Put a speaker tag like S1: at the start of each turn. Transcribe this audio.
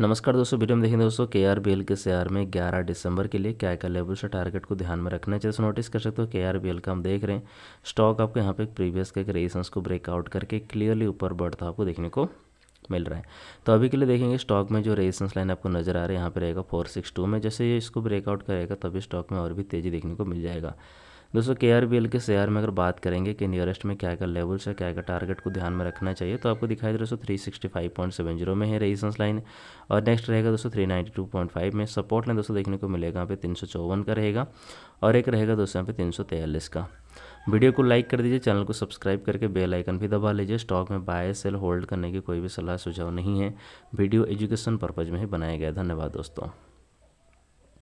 S1: नमस्कार दोस्तों वीडियो में देखेंगे दोस्तों के आर बी एल के शेयर में 11 दिसंबर के लिए क्या क्या लेवल से टारगेट को ध्यान में रखना चाहिए नोटिस कर सकते हो के आर बी एल का हम देख रहे हैं स्टॉक आपको यहाँ पे प्रीवियस के रेजिस्टेंस को ब्रेकआउट करके क्लियरली ऊपर बढ़ता आपको देखने को मिल रहा है तो अभी के लिए देखेंगे स्टॉक में जो रेजिस्टेंस लाइन आपको नजर आ रहा है यहाँ पर रहेगा फोर सिक्स टू में जैसे ये इसको ब्रेकआउट करेगा तभी स्टॉक में और भी तेज़ी देखने को मिल जाएगा दोस्तों के आर के शेयर में अगर बात करेंगे कि नियरेस्ट में क्या क्या लेवल्स है क्या क्या टारगेट को ध्यान में रखना चाहिए तो आपको दिखाई दे दोस्तों three sixty five point seven zero में है रेजिस्टेंस लाइन और नेक्स्ट रहेगा दोस्तों three ninety two point five में सपोर्ट लाइन दोस्तों देखने को मिलेगा यहाँ पे तीन सौ चौवन का रहेगा और एक रहेगा दोस्तों यहाँ पे तीन सौ तेयालीस का वीडियो को लाइक कर दीजिए चैनल को सब्सक्राइब करके बेल आइकन भी दबा लीजिए स्टॉक में बाय सेल होल्ड करने की कोई भी सलाह सुझाव नहीं है वीडियो एजुकेशन पर्पज़ में ही बनाया गया धन्यवाद दोस्तों